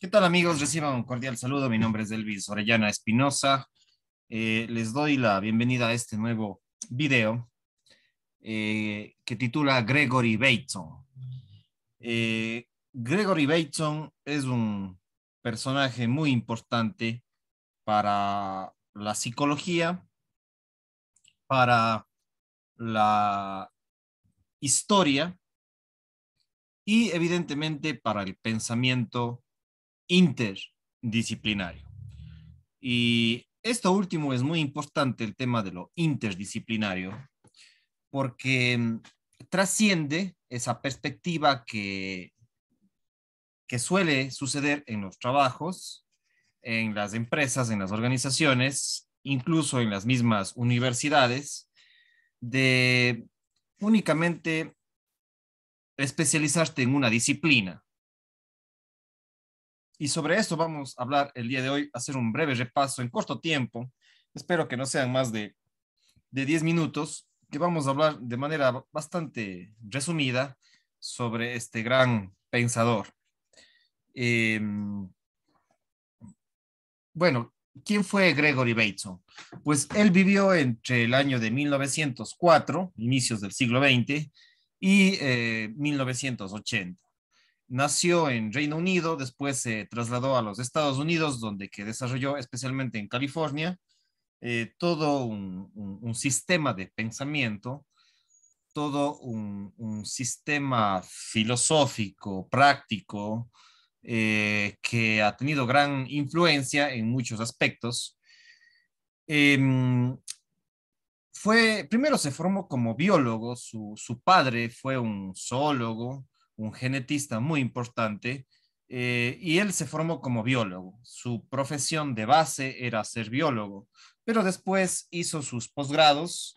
¿Qué tal amigos? Reciban un cordial saludo. Mi nombre es Elvis Orellana Espinosa. Eh, les doy la bienvenida a este nuevo video eh, que titula Gregory Bateson. Eh, Gregory Bateson es un personaje muy importante para la psicología, para la historia y evidentemente para el pensamiento interdisciplinario. Y esto último es muy importante, el tema de lo interdisciplinario, porque mm, trasciende esa perspectiva que, que suele suceder en los trabajos, en las empresas, en las organizaciones, incluso en las mismas universidades, de únicamente especializarte en una disciplina y sobre esto vamos a hablar el día de hoy, hacer un breve repaso en corto tiempo. Espero que no sean más de, 10 minutos, que vamos a hablar de manera bastante resumida sobre este gran pensador. Em, bueno, ¿quién fue Gregory Bateson? Pues él vivió entre el año de 1904, inicios del siglo XX, y 1980. Eh, Nació en Reino Unido, después se trasladó a los Estados Unidos, donde que desarrolló especialmente en California eh, todo un, sistema de pensamiento, todo un, sistema filosófico, práctico, eh, que ha tenido gran influencia en muchos aspectos. Em, fue, primero se formó como biólogo, su, su padre fue un zoólogo, un genetista muy importante, eh, y él se formó como biólogo. Su profesión de base era ser biólogo, pero después hizo sus posgrados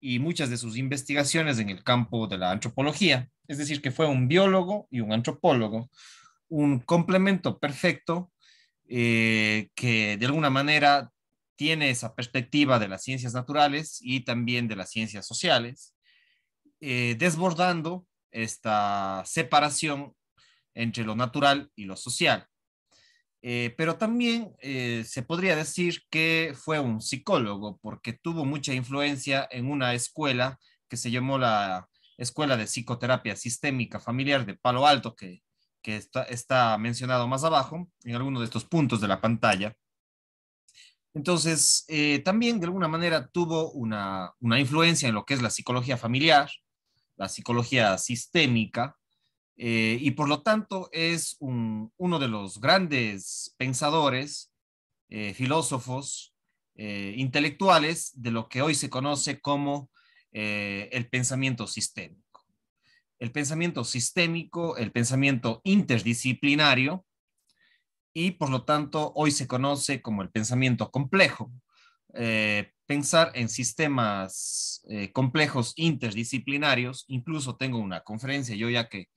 y muchas de sus investigaciones en el campo de la antropología. Es decir, que fue un biólogo y un antropólogo, un complemento perfecto eh, que de alguna manera tiene esa perspectiva de las ciencias naturales y también de las ciencias sociales, eh, desbordando esta separación entre lo natural y lo social. Eh, pero también eh, se podría decir que fue un psicólogo porque tuvo mucha influencia en una escuela que se llamó la Escuela de Psicoterapia Sistémica Familiar de Palo Alto, que, está, mencionado más abajo en alguno de estos puntos de la pantalla. Entonces, eh, también de alguna manera tuvo una, una influencia en lo que es la psicología familiar, la psicología sistémica, eh, y por lo tanto es uno de los grandes pensadores, eh, filósofos, eh, intelectuales de lo que hoy se conoce como el pensamiento sistémico. El pensamiento sistémico, el pensamiento interdisciplinario, y por lo tanto hoy se conoce como el pensamiento complejo, eh, pensar en sistemas eh, complejos interdisciplinarios. Incluso tengo una conferencia, yo ya que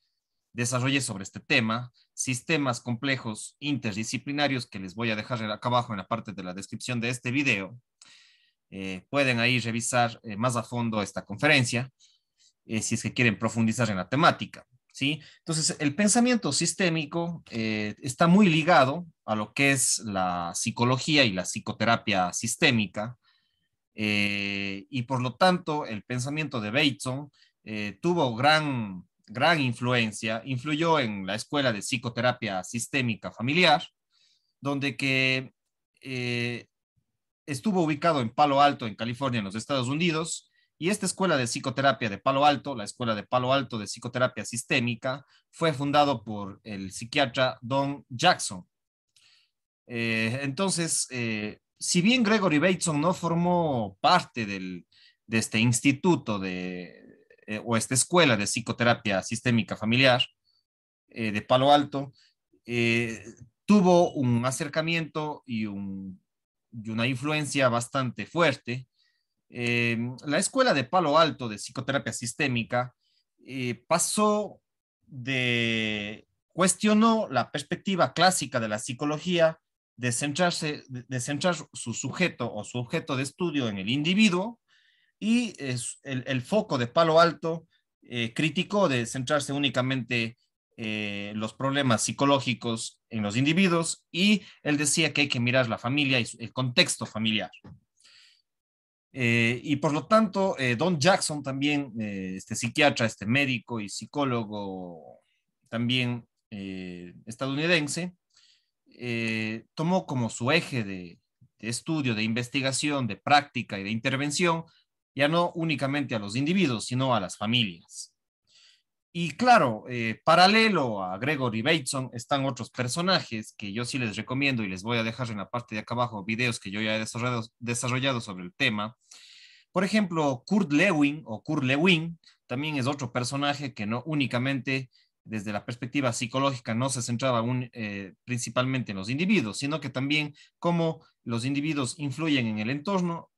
desarrollé sobre este tema, sistemas complejos interdisciplinarios que les voy a dejar acá abajo en la parte de la descripción de este video. Eh, pueden ahí revisar más a fondo esta conferencia si es que quieren profundizar en la temática. Entonces, el pensamiento sistémico eh, está muy ligado a lo que es la psicología y la psicoterapia sistémica, eh, y por lo tanto, el pensamiento de Bateson eh, tuvo gran, gran influencia, influyó en la Escuela de Psicoterapia Sistémica Familiar, donde que estuvo ubicado en Palo Alto, en California, en los Estados Unidos, y esta escuela de psicoterapia de Palo Alto, la Escuela de Palo Alto de Psicoterapia Sistémica, fue fundada por el psiquiatra Don Jackson. Eh, entonces, eh, si bien Gregory Bateson no formó parte de este instituto de, eh, o esta escuela de psicoterapia sistémica familiar de Palo Alto, tuvo un acercamiento y, y una influencia bastante fuerte Em, la Escuela de Palo Alto de Psicoterapia Sistémica eh, pasó de, cuestionó la perspectiva clásica de la psicología de, de centrar su sujeto o su objeto de estudio en el individuo y el, foco de Palo Alto eh, criticó de centrarse únicamente eh, los problemas psicológicos en los individuos y él decía que hay que mirar la familia y el contexto familiar. Eh, y por lo tanto, eh, Don Jackson también, eh, este psiquiatra, este médico y psicólogo también estadounidense, tomó como su eje de, estudio, de investigación, de práctica y de intervención, ya no únicamente a los individuos, sino a las familias. Y claro, eh, paralelo a Gregory Bateson están otros personajes que yo sí les recomiendo y les voy a dejar en la parte de acá abajo videos que yo ya he desarrollado, sobre el tema. Por ejemplo, Kurt Lewin o Kurt Lewin también es otro personaje que no únicamente desde la perspectiva psicológica no se centraba eh, principalmente en los individuos, sino que también cómo los individuos influyen en el entorno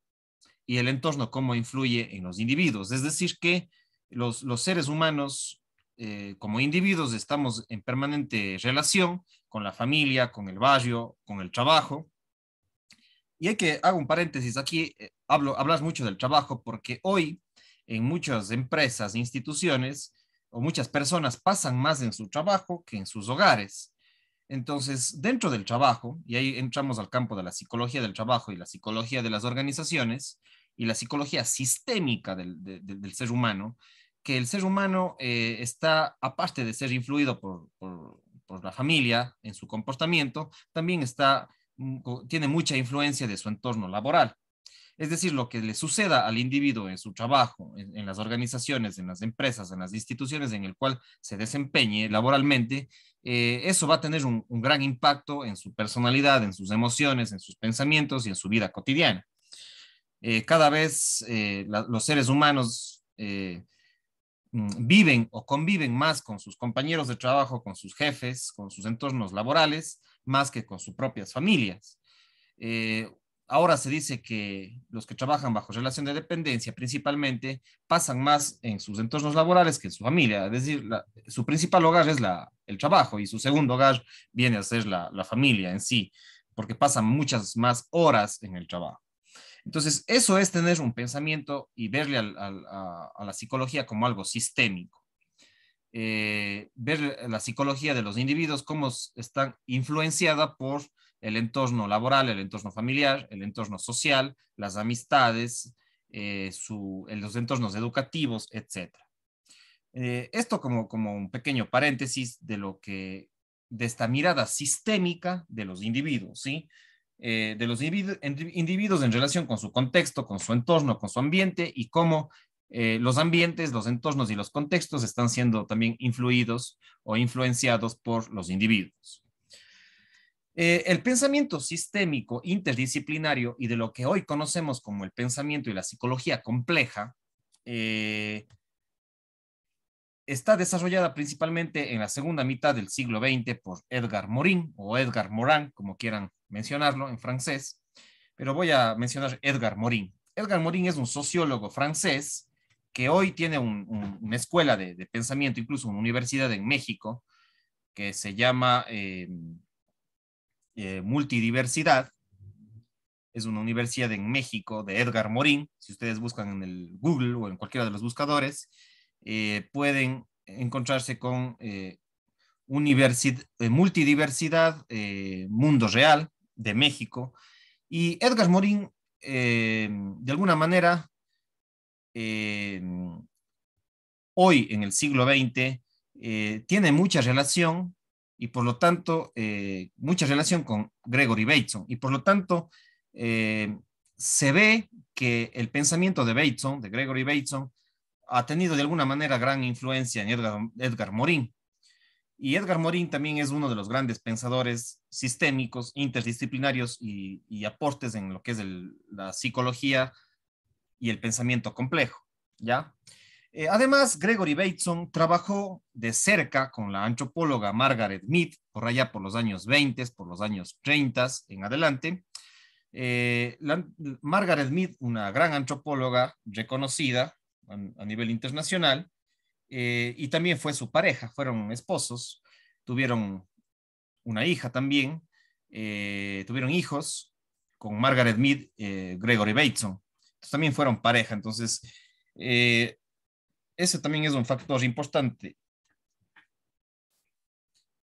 y el entorno cómo influye en los individuos. Es decir, que los, los seres humanos eh, como individuos estamos en permanente relación con la familia, con el barrio, con el trabajo. Y hay que, hago un paréntesis aquí, eh, hablo, hablas mucho del trabajo porque hoy en muchas empresas, instituciones o muchas personas pasan más en su trabajo que en sus hogares. Entonces, dentro del trabajo, y ahí entramos al campo de la psicología del trabajo y la psicología de las organizaciones y la psicología sistémica del, del ser humano, que el ser humano eh, está, aparte de ser influido por, la familia en su comportamiento, también está, mm, tiene mucha influencia de su entorno laboral. Es decir, lo que le suceda al individuo en su trabajo, en, las organizaciones, en las empresas, en las instituciones en el cual se desempeñe laboralmente, eh, eso va a tener un, gran impacto en su personalidad, en sus emociones, en sus pensamientos y en su vida cotidiana. Eh, cada vez los seres humanos Mm, viven o conviven más con sus compañeros de trabajo, con sus jefes, con sus entornos laborales, más que con sus propias familias. Eh, ahora se dice que los que trabajan bajo relación de dependencia principalmente pasan más en sus entornos laborales que en su familia, es decir, su principal hogar es la, el trabajo y su segundo hogar viene a ser la familia en sí, porque pasan muchas más horas en el trabajo. Entonces, eso es tener un pensamiento y verle a, la psicología como algo sistémico. Eh, ver la psicología de los individuos, cómo están influenciada por el entorno laboral, el entorno familiar, el entorno social, las amistades, eh, los entornos educativos, etc. Eh, esto como, como un pequeño paréntesis de lo que, de esta mirada sistémica de los individuos, ¿sí? Eh, de los individuos en relación con su contexto, con su entorno, con su ambiente y cómo eh, los ambientes, los entornos y los contextos están siendo también influidos o influenciados por los individuos. Eh, el pensamiento sistémico, interdisciplinario y de lo que hoy conocemos como el pensamiento y la psicología compleja, está desarrollada principalmente en la segunda mitad del siglo XX por Edgar Morin o Edgar Morán, como quieran mencionarlo en francés, pero voy a mencionar Edgar Morin. Edgar Morin es un sociólogo francés que hoy tiene una escuela de, pensamiento, incluso una universidad en México, que se llama em, eh, Multidiversidad. Es una universidad en México de Edgar Morin. Si ustedes buscan en el Google o en cualquiera de los buscadores, eh, pueden encontrarse con eh, universidad, multidiversidad, mundo real, de México. Y Edgar Morin, eh, de alguna manera, eh, hoy en el siglo XX, eh, tiene mucha relación y por lo tanto, mucha relación con Gregory Bateson. Y por lo tanto, se ve que el pensamiento de Bateson, de Gregory Bateson, ha tenido de alguna manera gran influencia en Edgar, Edgar Morin. Y Edgar Morin también es uno de los grandes pensadores sistémicos, interdisciplinarios y, aportes en lo que es la psicología y el pensamiento complejo, ¿ya? Eh, además, Gregory Bateson trabajó de cerca con la antropóloga Margaret Mead, por allá por los años 20, por los años 30 en adelante. Eh, Margaret Mead, una gran antropóloga reconocida a nivel internacional, eh, y también fue su pareja, fueron esposos, tuvieron una hija también, eh, tuvieron hijos con Margaret Mead, eh, Gregory Bateson, también fueron pareja, entonces ese también es un factor importante.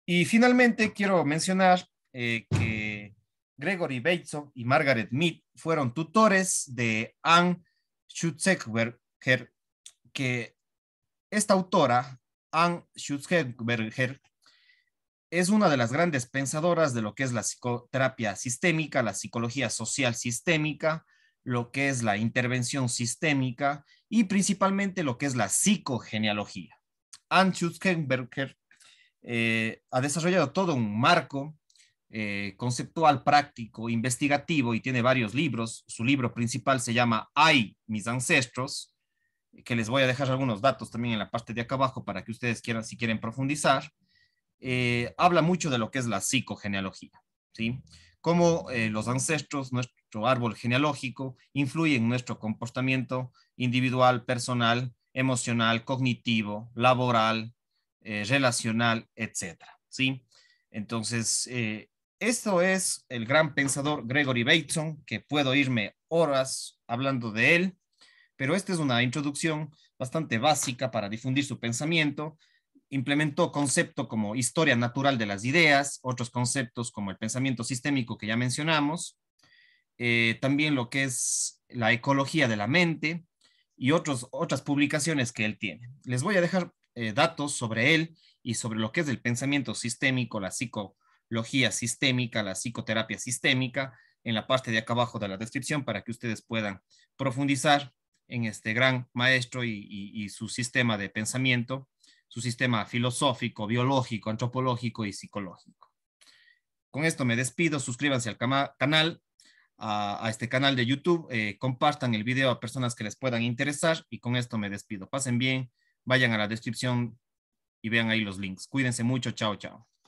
Y finalmente quiero mencionar que Gregory Bateson y Margaret Mead fueron tutores de Anne Schutzenberger, que esta autora, Anne Schutzberger, es una de las grandes pensadoras de lo que es la psicoterapia sistémica, la psicología social sistémica, lo que es la intervención sistémica y principalmente lo que es la psicogenealogía. Anne Schutzberger eh, ha desarrollado todo un marco eh, conceptual, práctico, investigativo y tiene varios libros. Su libro principal se llama Hay mis ancestros, eh, que les voy a dejar algunos datos también en la parte de acá abajo para que ustedes quieran, si quieren profundizar, eh, habla mucho de lo que es la psicogenealogía, ¿sí? Cómo eh, los ancestros, nuestro árbol genealógico, influye en nuestro comportamiento individual, personal, emocional, cognitivo, laboral, relacional, etcétera, ¿sí? Entonces, esto es el gran pensador Gregory Bateson, que puedo irme horas hablando de él, pero esta es una introducción bastante básica para difundir su pensamiento. Implementó conceptos como historia natural de las ideas, otros conceptos como el pensamiento sistémico que ya mencionamos, eh, también lo que es la ecología de la mente y otros, otras publicaciones que él tiene. Les voy a dejar eh, datos sobre él y sobre lo que es el pensamiento sistémico, la psicología sistémica, la psicoterapia sistémica, en la parte de acá abajo de la descripción para que ustedes puedan profundizar en este gran maestro y, su sistema de pensamiento, su sistema filosófico, biológico, antropológico y psicológico. Con esto me despido, suscríbanse al canal, a, este canal de YouTube, eh, compartan el video a personas que les puedan interesar y con esto me despido. Pasen bien, vayan a la descripción y vean ahí los links. Cuídense mucho, chao, chao.